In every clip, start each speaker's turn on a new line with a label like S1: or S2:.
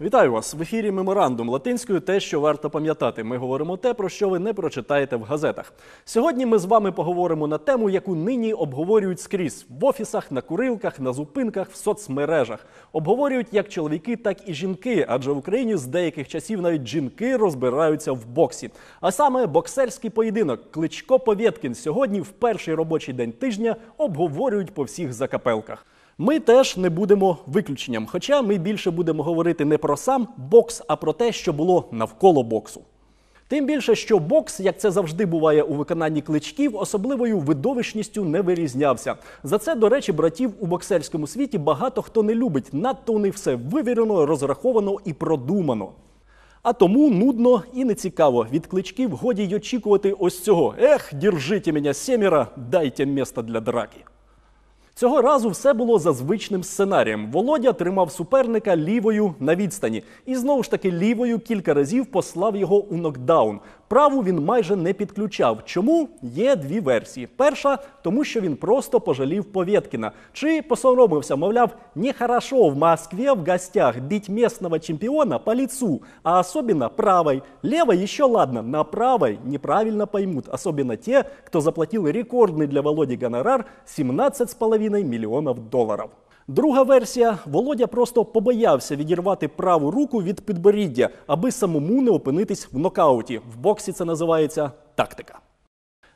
S1: Вітаю вас в ефірі. Меморандум латинською. Те, що варто пам'ятати, ми говоримо те, про що ви не прочитаєте в газетах. Сьогодні ми з вами поговоримо на тему, яку нині обговорюють скрізь в офісах, на курилках, на зупинках, в соцмережах. Обговорюють як чоловіки, так і жінки, адже в Україні з деяких часів навіть жінки розбираються в боксі. А саме боксерський поєдинок Кличко Повєткін сьогодні в перший робочий день тижня обговорюють по всіх закапелках. Ми теж не будемо виключенням, хоча ми більше будемо говорити не про сам бокс, а про те, що було навколо боксу. Тим більше, що бокс, як це завжди буває у виконанні кличків, особливою видовищністю не вирізнявся. За це, до речі, братів у боксерському світі багато хто не любить. Надто у них все вивірено, розраховано і продумано. А тому нудно і нецікаво від кличків годі й очікувати ось цього. Ех, держите мене, сіміра, дайте місто для драки. Цього разу все було за звичним сценарієм. Володя тримав суперника лівою на відстані і знову ж таки лівою кілька разів послав його у нокдаун. Праву він майже не підключав. Чому є дві версії: перша тому, що він просто пожалів Повєткіна. чи посоромився, мовляв, нехорошо в Москве в гостях бить местного чемпіона по лицу, а особенно правой. Левой еще ладно, на правой неправильно поймут, особенно те, кто заплатил рекордный для Володи гонорар 17,5 миллионов долларов. Друга версія Володя просто побоявся відірвати праву руку від підборіддя, аби самому не опинитись в нокауті. В боксі це називається тактика.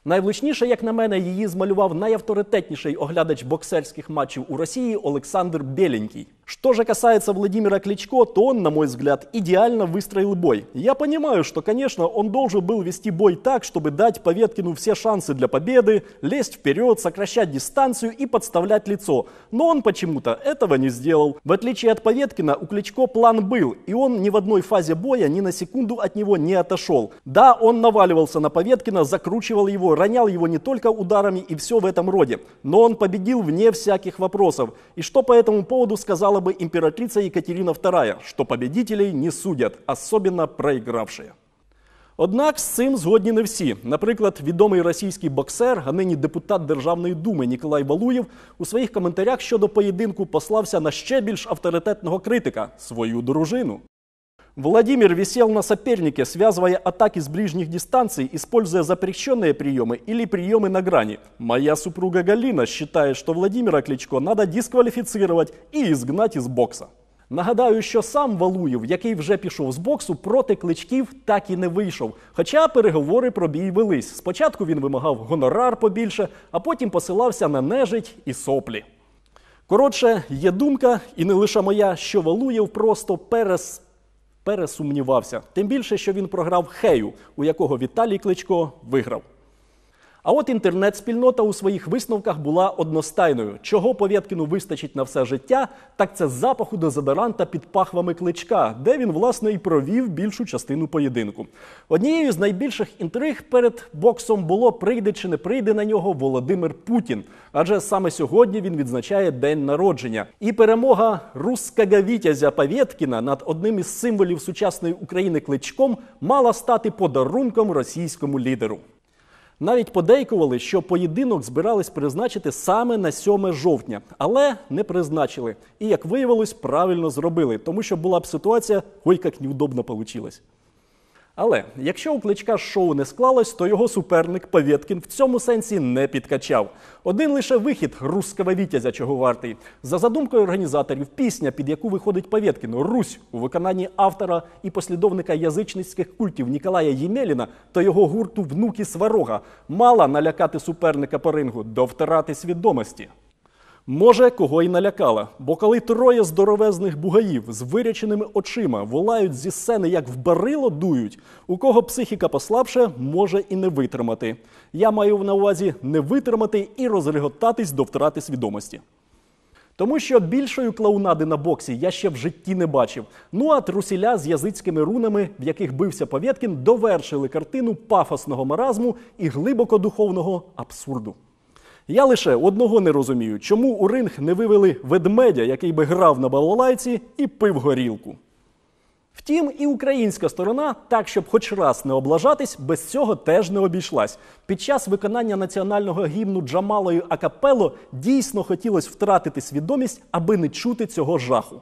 S1: Найвлучніше, як на мене, її змалював найавторитетніший оглядач боксерських матчів у Росії Олександр Бєлінький. Что же касается Владимира Кличко, то он, на мой взгляд, идеально выстроил бой. Я понимаю, что, конечно, он должен был вести бой так, чтобы дать Поветкину все шансы для победы, лезть вперед, сокращать дистанцию и подставлять лицо. Но он почему-то этого не сделал. В отличие от Поветкина, у Кличко план был, и он ни в одной фазе боя ни на секунду от него не отошел. Да, он наваливался на Поветкина, закручивал его, ронял его не только ударами и все в этом роде. Но он победил вне всяких вопросов. И что по этому поводу сказала бы императрица Екатерина II, що победителей не судять, особенно проігравши. Однак з цим згодні не всі. Наприклад, відомий російський боксер, а нині депутат Державної думи Ніколай Валуєв у своїх коментарях щодо поєдинку послався на ще більш авторитетного критика свою дружину. Владимир висел на сопернике, связывая атаки с ближних дистанций, используя запрещенные приемы или приемы на грани. Моя супруга Галина считает, что Владимира Кличко надо дискваліфіцировать і изгнать із бокса. Нагадаю, що сам Валуєв, який вже пішов з боксу, проти кличків так і не вийшов. Хоча переговори про бій велись. Спочатку він вимагав гонорар побільше, а потім посилався на нежить і соплі. Коротше, є думка, і не лише моя, що Валуєв просто перес пересумнівався. Тим більше, що він програв Хею, у якого Віталій Кличко виграв. А от інтернет-спільнота у своїх висновках була одностайною. Чого Повєткіну вистачить на все життя, так це запаху дезодоранта під пахвами кличка, де він, власне, і провів більшу частину поєдинку. Однією з найбільших інтриг перед боксом було прийде чи не прийде на нього Володимир Путін. Адже саме сьогодні він відзначає день народження. І перемога рускага вітязя Повєткіна над одним із символів сучасної України кличком мала стати подарунком російському лідеру. Навіть подейкували, що поєдинок збирались призначити саме на 7 жовтня, але не призначили. І як виявилось, правильно зробили, тому що була б ситуація, ой, як неудобно вийшло. Але якщо у кличка шоу не склалось, то його суперник Повєткін в цьому сенсі не підкачав. Один лише вихід рускава вітязя чого вартий. За задумкою організаторів, пісня, під яку виходить Повєткін, Русь у виконанні автора і послідовника язичницьких культів Ніколая Ємеліна та його гурту Внуки Сварога, мала налякати суперника по рингу до втрати свідомості. Може, кого й налякала, бо коли троє здоровезних бугаїв з виряченими очима волають зі сцени, як в барило дують, у кого психіка послабше, може і не витримати. Я маю на увазі не витримати і розреготатись до втрати свідомості. Тому що більшої клоунади на боксі я ще в житті не бачив. Ну а трусіля з язицькими рунами, в яких бився Павєткін, довершили картину пафосного маразму і глибоко духовного абсурду. Я лише одного не розумію, чому у ринг не вивели ведмедя, який би грав на балалайці і пив горілку. Втім, і українська сторона, так щоб хоч раз не облажатись, без цього теж не обійшлась. Під час виконання національного гімну Джамалою Акапело дійсно хотілося втратити свідомість, аби не чути цього жаху.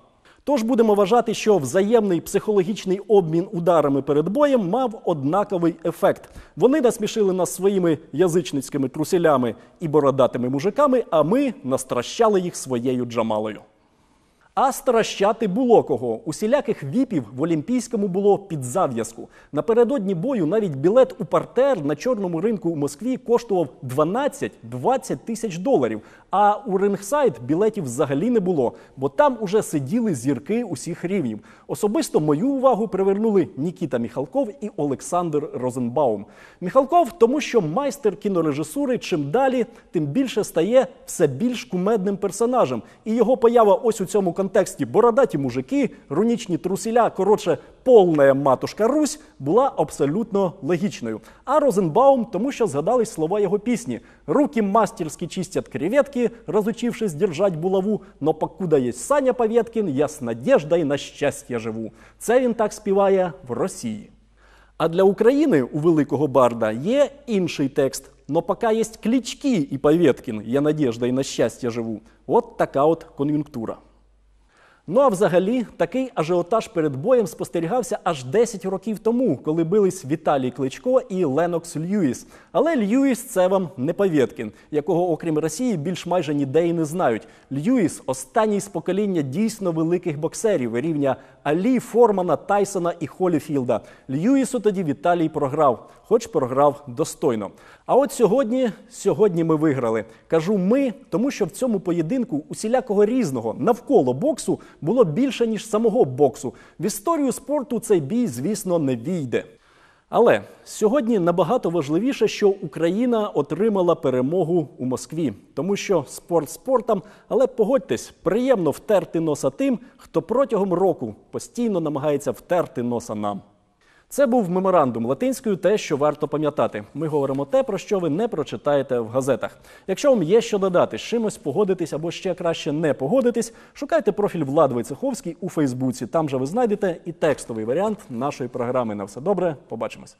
S1: Тож будемо вважати, що взаємний психологічний обмін ударами перед боєм мав однаковий ефект. Вони насмішили нас своїми язичницькими труселями і бородатими мужиками, а ми настращали їх своєю джамалою. А стращати було кого. Усіляких віпів в Олімпійському було під зав'язку. Напередодні бою навіть білет у партер на чорному ринку у Москві коштував 12-20 тисяч доларів. А у рингсайд білетів взагалі не було, бо там уже сиділи зірки усіх рівнів. Особисто мою увагу привернули Нікіта Міхалков і Олександр Розенбаум. Міхалков, тому що майстер кінорежисури чим далі, тим більше стає все більш кумедним персонажем. І його поява ось у цьому Контексті бородаті мужики, рунічні трусіля, коротше, повна матушка Русь була абсолютно логічною. А Розенбаум, тому що згадались слова його пісні: руки мастерські чистять креветки, розучившись держать булаву, но покуда є Саня Павєткін, я з надіждою на щастя живу. Це він так співає в Росії. А для України у великого барда є інший текст. Но пока є клічки і Поветкин, я надеждой на щастя живу. от така от кон'юнктура. Ну а взагалі такий ажіотаж перед боєм спостерігався аж 10 років тому, коли бились Віталій Кличко і Ленокс Льюіс. Але Льюіс це вам не Павєткін, якого, окрім Росії, більш майже ніде і не знають. Льюіс останній з покоління дійсно великих боксерів рівня Алі, Формана, Тайсона і Холіфілда. Льюісу тоді Віталій програв, хоч програв достойно. А от сьогодні, сьогодні ми виграли. Кажу ми, тому що в цьому поєдинку усілякого різного навколо боксу було більше ніж самого боксу. В історію спорту цей бій, звісно, не війде. Але сьогодні набагато важливіше, що Україна отримала перемогу у Москві, тому що спорт спортом, але погодьтесь, приємно втерти носа тим, хто протягом року постійно намагається втерти носа нам. Це був меморандум латинською, те, що варто пам'ятати. Ми говоримо те, про що ви не прочитаєте в газетах. Якщо вам є що додати, з чимось погодитись або ще краще не погодитись, шукайте профіль Влад Войцеховський у Фейсбуці. Там же ви знайдете і текстовий варіант нашої програми. На все добре, побачимось.